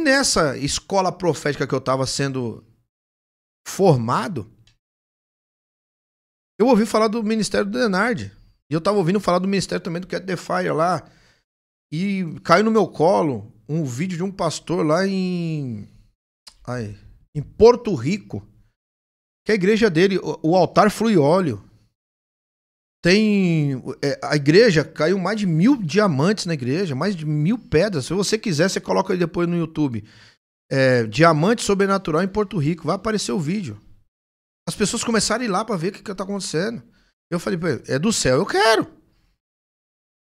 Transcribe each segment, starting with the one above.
nessa escola profética que eu estava sendo formado, eu ouvi falar do Ministério do Denard. E eu estava ouvindo falar do Ministério também do Cat The Fire lá. E caiu no meu colo um vídeo de um pastor lá em. Ai, em Porto Rico. Que é a igreja dele, o, o altar flui óleo. Tem. É, a igreja caiu mais de mil diamantes na igreja, mais de mil pedras. Se você quiser, você coloca aí depois no YouTube. É, diamante sobrenatural em Porto Rico. Vai aparecer o vídeo. As pessoas começaram a ir lá pra ver o que, que tá acontecendo. Eu falei, ele, é do céu, eu quero.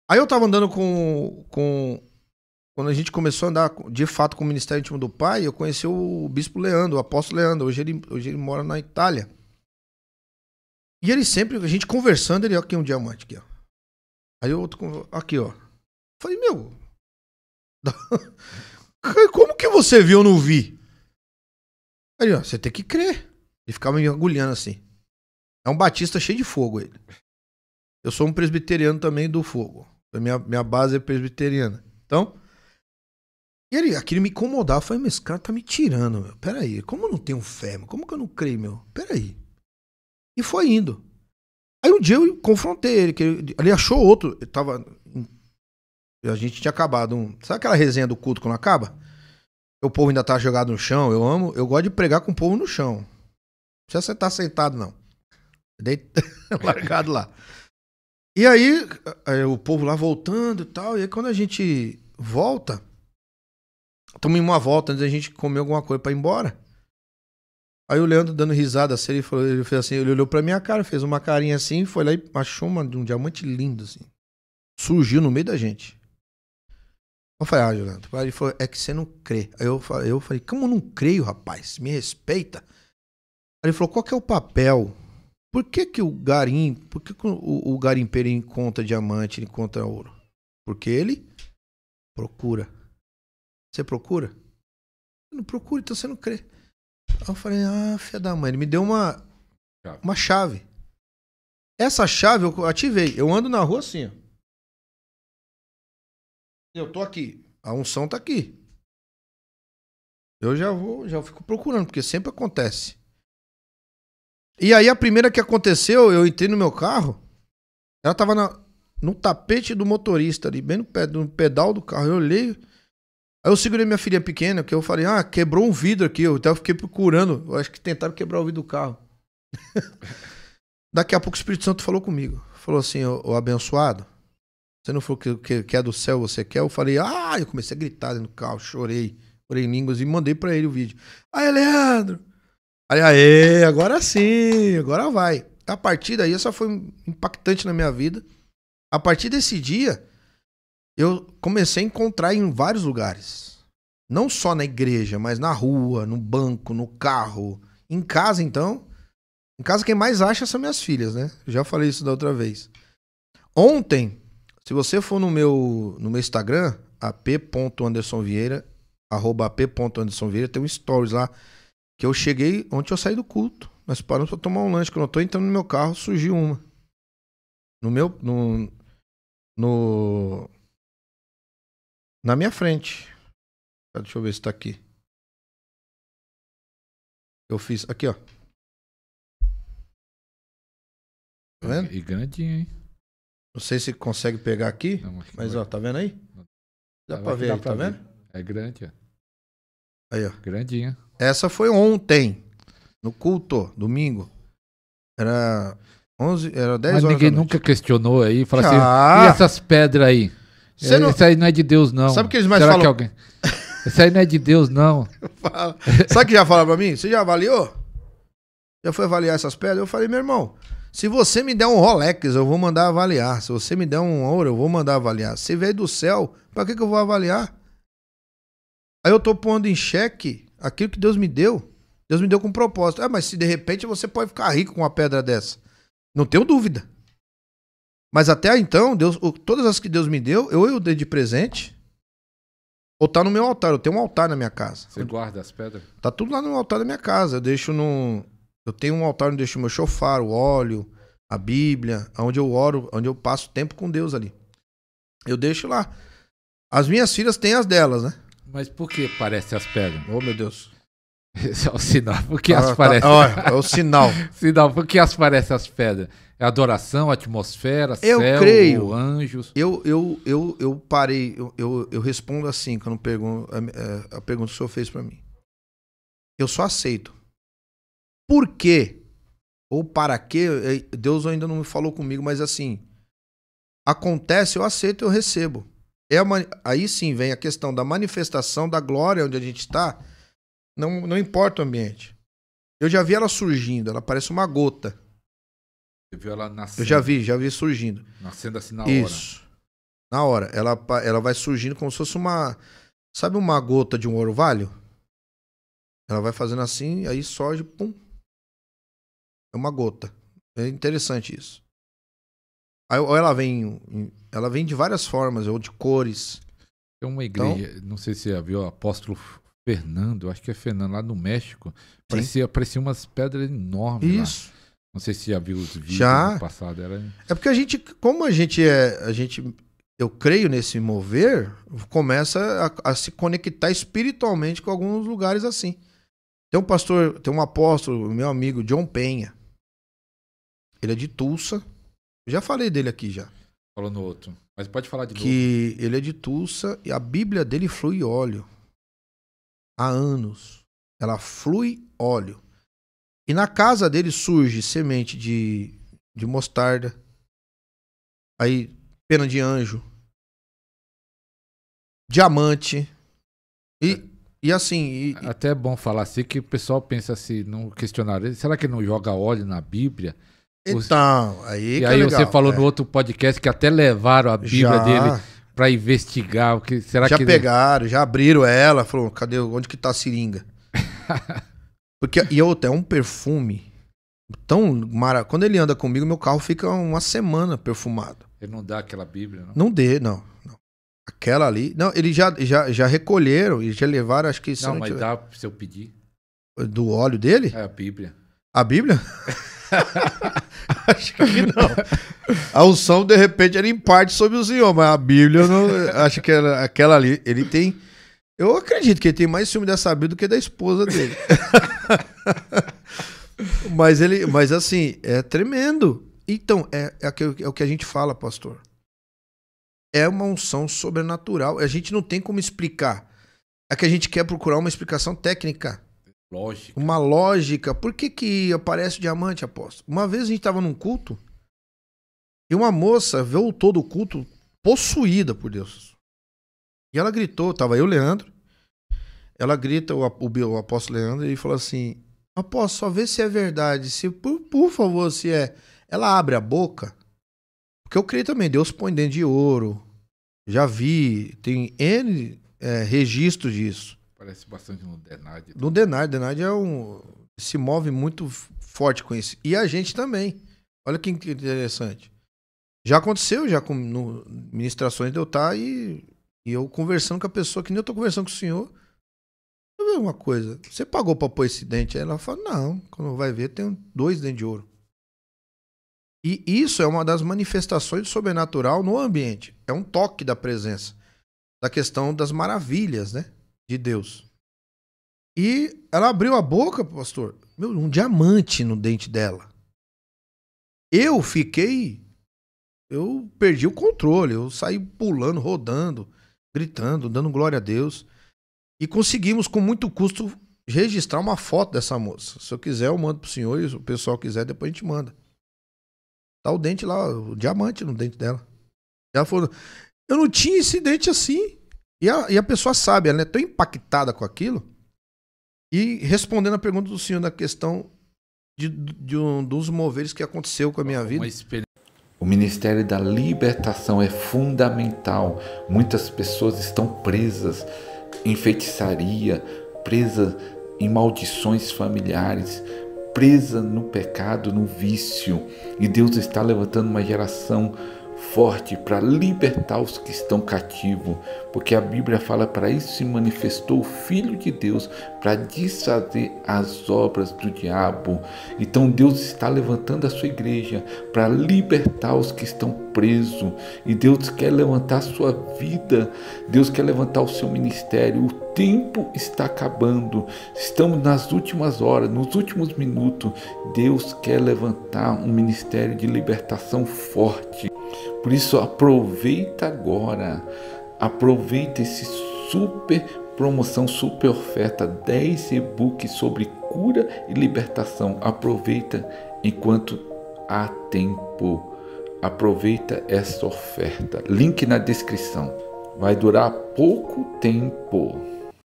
Aí eu tava andando com. com quando a gente começou a andar de fato com o Ministério Íntimo do Pai, eu conheci o bispo Leandro, o apóstolo Leandro. Hoje ele, hoje ele mora na Itália. E ele sempre, a gente conversando, ele, ó, aqui um diamante, aqui, ó. Aí o outro, aqui, ó. Falei, meu. Como que você viu, eu não vi? Aí, ó, você tem que crer. Ele ficava me agulhando assim. É um batista cheio de fogo, ele. Eu sou um presbiteriano também do fogo. Minha, minha base é presbiteriana. Então. E ele, aquilo me incomodava. foi falei, mas esse cara tá me tirando, meu. Peraí, como eu não tenho fé, meu? Como que eu não creio, meu? Peraí. E foi indo. Aí um dia eu confrontei ele, que ele, ele achou outro, ele tava. A gente tinha acabado um. Sabe aquela resenha do culto quando acaba? O povo ainda tá jogado no chão, eu amo, eu gosto de pregar com o povo no chão. Não precisa sentar sentado, não. Dei largado lá. E aí, eh, o povo lá voltando e tal, e aí quando a gente volta, tomei uma volta antes da gente comer alguma coisa para ir embora. Aí o Leandro dando risada, assim, ele, falou, ele fez assim, ele olhou pra minha cara, fez uma carinha assim, foi lá e achou uma, um diamante lindo, assim. Surgiu no meio da gente. Eu falei, ah, Leandro, ele falou, é que você não crê. Aí eu, eu falei, como eu não creio, rapaz? Me respeita. Aí ele falou, qual que é o papel? Por que que o Garim, por que, que o, o garimpeiro encontra diamante, encontra ouro? Porque ele procura. Você procura? não procura, então você não crê. Aí eu falei, ah, filha da mãe, ele me deu uma, chave. uma chave. Essa chave eu ativei. Eu ando na rua assim, ó. Eu tô aqui. A unção tá aqui. Eu já vou, já fico procurando, porque sempre acontece. E aí a primeira que aconteceu, eu entrei no meu carro, ela tava na, no tapete do motorista ali, bem no, pé, no pedal do carro. Eu olhei, Aí eu segurei minha filhinha pequena, que eu falei, ah, quebrou um vidro aqui. Eu até fiquei procurando. Eu acho que tentaram quebrar o vidro do carro. Daqui a pouco o Espírito Santo falou comigo. Falou assim, ô, abençoado, você não falou que, que, que, é do céu, você quer? Eu falei, ah, eu comecei a gritar no carro, chorei, orei em línguas e mandei para ele o vídeo. Aí, Leandro! Aí, aê, agora sim, agora vai. A partir daí, essa foi impactante na minha vida. A partir desse dia, eu comecei a encontrar em vários lugares. Não só na igreja, mas na rua, no banco, no carro. Em casa, então. Em casa, quem mais acha são minhas filhas, né? já falei isso da outra vez. Ontem, se você for no meu, no meu Instagram, ap.andersonvieira, arroba ap.andersonvieira, tem um stories lá. Que eu cheguei, ontem eu saí do culto. Nós paramos pra tomar um lanche, quando eu tô entrando no meu carro, surgiu uma. No meu. No, no na minha frente. Tá, deixa eu ver se tá aqui. Eu fiz aqui, ó. Tá vendo? E grandinho, hein? Não sei se consegue pegar aqui, Não, mas, mas ó, tá vendo aí? Dá pra ver aí, tá pra tá ver. vendo? É grande, ó. Aí, ó. Grandinha. Essa foi ontem, no culto, domingo. Era 11, era 10 Mas horas. Mas ninguém nunca questionou aí, falou assim, e essas pedras aí? Você é, não... Isso aí não é de Deus, não. Sabe o que eles mais Será falam? Que alguém... Isso aí não é de Deus, não. Sabe o que já falaram pra mim? Você já avaliou? Já foi avaliar essas pedras? Eu falei, meu irmão, se você me der um Rolex, eu vou mandar avaliar. Se você me der um ouro, eu vou mandar avaliar. Se veio do céu, pra que, que eu vou avaliar? Aí eu tô pondo em xeque aquilo que Deus me deu. Deus me deu com propósito. Ah, mas se de repente você pode ficar rico com uma pedra dessa. Não tenho dúvida. Mas até então, Deus, todas as que Deus me deu, eu eu dei de presente. Ou tá no meu altar, eu tenho um altar na minha casa. Você guarda as pedras? Tá tudo lá no altar da minha casa. Eu deixo no eu tenho um altar onde eu deixo meu chofar, o óleo, a Bíblia, onde eu oro, onde eu passo tempo com Deus ali. Eu deixo lá. As minhas filhas têm as delas, né? Mas por que parece as pedras? Oh, meu Deus. Esse é o sinal. Porque ah, as tá, É, é o sinal. sinal. Porque as parece as pedras. É adoração, atmosfera, eu céu, creio. anjos. Eu, eu, eu, eu parei. Eu, eu, eu respondo assim quando pergunto, a, é, é, a pergunta que o senhor fez para mim. Eu só aceito. Por quê? Ou para quê? É, Deus ainda não me falou comigo, mas assim. Acontece, eu aceito, eu recebo. É uma, aí sim vem a questão da manifestação da glória onde a gente está não, não importa o ambiente. Eu já vi ela surgindo, ela parece uma gota. Você viu ela nascendo? Eu já vi, já vi surgindo. Nascendo assim na hora. Isso. Na hora. Ela, ela vai surgindo como se fosse uma. Sabe uma gota de um orvalho? Ela vai fazendo assim, aí surge, pum. É uma gota. É interessante isso. Aí, ou ela vem, ela vem de várias formas, ou de cores. Tem uma igreja, então, não sei se você viu, Apóstolo Fernando, acho que é Fernando, lá no México. Parecia, parecia umas pedras enormes. Isso. Lá. Não sei se já viu os vídeos já. passado. Era... É porque a gente, como a gente é. A gente, eu creio nesse mover, começa a, a se conectar espiritualmente com alguns lugares assim. Tem um pastor, tem um apóstolo, meu amigo, John Penha. Ele é de Tulsa. Eu já falei dele aqui já. Falou no outro. Mas pode falar de que novo. Que ele é de Tulsa e a Bíblia dele flui óleo há anos. Ela flui óleo. E na casa dele surge semente de, de mostarda, aí pena de anjo, diamante. E, é. e assim. E, Até é bom falar assim que o pessoal pensa assim, não questionar. Será que não joga óleo na Bíblia? Então, aí. E é aí é legal, você falou é. no outro podcast que até levaram a Bíblia Já. dele para investigar o que será já que pegaram, já abriram ela, falou, cadê onde que tá a seringa? Porque e outra é um perfume tão mara, quando ele anda comigo, meu carro fica uma semana perfumado. Ele não dá aquela bíblia, não? Não dê, não. não. Aquela ali, não, eles já, já, já recolheram e já levaram, acho que... Não, mas tiver... dá se eu pedir. Do óleo dele? É, a bíblia. A bíblia? acho que não. A unção, de repente, era em parte sobre o os mas A Bíblia, não, acho que era aquela ali. Ele tem. Eu acredito que ele tem mais ciúme dessa Bíblia do que da esposa dele. mas ele, mas assim, é tremendo. Então, é, é, é o que a gente fala, pastor. É uma unção sobrenatural. A gente não tem como explicar. É que a gente quer procurar uma explicação técnica. Lógica. Uma lógica. Por que, que aparece o diamante, apóstolo? Uma vez a gente estava num culto e uma moça voltou do culto possuída por Deus. E ela gritou, tava eu, Leandro. Ela grita, o, o, o apóstolo Leandro, e falou assim: Apóstolo, só vê se é verdade. Se, por, por favor, se é. Ela abre a boca. Porque eu creio também, Deus põe dentro de ouro. Já vi, tem N é, registro disso. Parece bastante no Denard. No Denard. Denard é um. Se move muito forte com isso. E a gente também. Olha que interessante. Já aconteceu, já com no, ministrações de eu estar tá e, e eu conversando com a pessoa, que nem eu tô conversando com o senhor. Eu ver uma coisa. Você pagou para pôr esse dente? Aí ela fala: Não, quando vai ver, tem dois dentes de ouro. E isso é uma das manifestações do sobrenatural no ambiente. É um toque da presença. Da questão das maravilhas, né? de Deus. E ela abriu a boca, pastor, meu, um diamante no dente dela. Eu fiquei. Eu perdi o controle. Eu saí pulando, rodando, gritando, dando glória a Deus. E conseguimos, com muito custo, registrar uma foto dessa moça. Se eu quiser, eu mando pro senhor. E se o pessoal quiser, depois a gente manda. Tá o dente lá, o diamante no dente dela. Ela falou: Eu não tinha esse dente assim. E a, e a pessoa sabe, ela é tão impactada com aquilo. E respondendo a pergunta do senhor na questão de, de um dos moveres que aconteceu com a minha vida. O Ministério da Libertação é fundamental. Muitas pessoas estão presas em feitiçaria, presas em maldições familiares, presa no pecado, no vício. E Deus está levantando uma geração forte para libertar os que estão cativos, porque a Bíblia fala para isso se manifestou o Filho de Deus para desfazer as obras do diabo. Então Deus está levantando a sua igreja para libertar os que estão presos e Deus quer levantar a sua vida, Deus quer levantar o seu ministério. O tempo está acabando, estamos nas últimas horas, nos últimos minutos. Deus quer levantar um ministério de libertação forte. Por isso, aproveita agora, aproveita esse super promoção, super oferta, 10 e-books sobre cura e libertação. Aproveita enquanto há tempo. Aproveita essa oferta. Link na descrição. Vai durar pouco tempo.